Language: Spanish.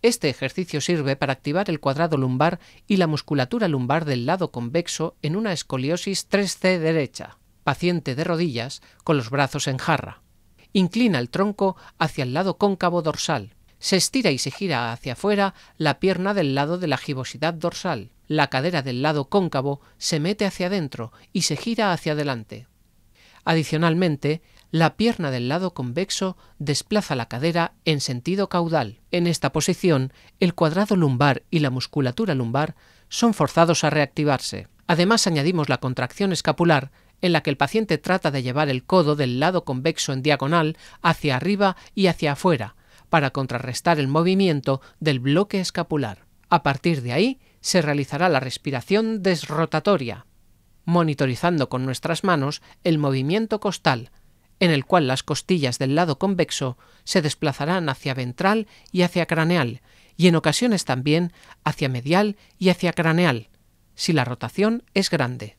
Este ejercicio sirve para activar el cuadrado lumbar y la musculatura lumbar del lado convexo en una escoliosis 3C derecha, paciente de rodillas con los brazos en jarra. Inclina el tronco hacia el lado cóncavo dorsal. Se estira y se gira hacia afuera la pierna del lado de la gibosidad dorsal. La cadera del lado cóncavo se mete hacia adentro y se gira hacia adelante, Adicionalmente, la pierna del lado convexo desplaza la cadera en sentido caudal. En esta posición, el cuadrado lumbar y la musculatura lumbar son forzados a reactivarse. Además, añadimos la contracción escapular, en la que el paciente trata de llevar el codo del lado convexo en diagonal hacia arriba y hacia afuera, para contrarrestar el movimiento del bloque escapular. A partir de ahí, se realizará la respiración desrotatoria, monitorizando con nuestras manos el movimiento costal, en el cual las costillas del lado convexo se desplazarán hacia ventral y hacia craneal, y en ocasiones también hacia medial y hacia craneal, si la rotación es grande.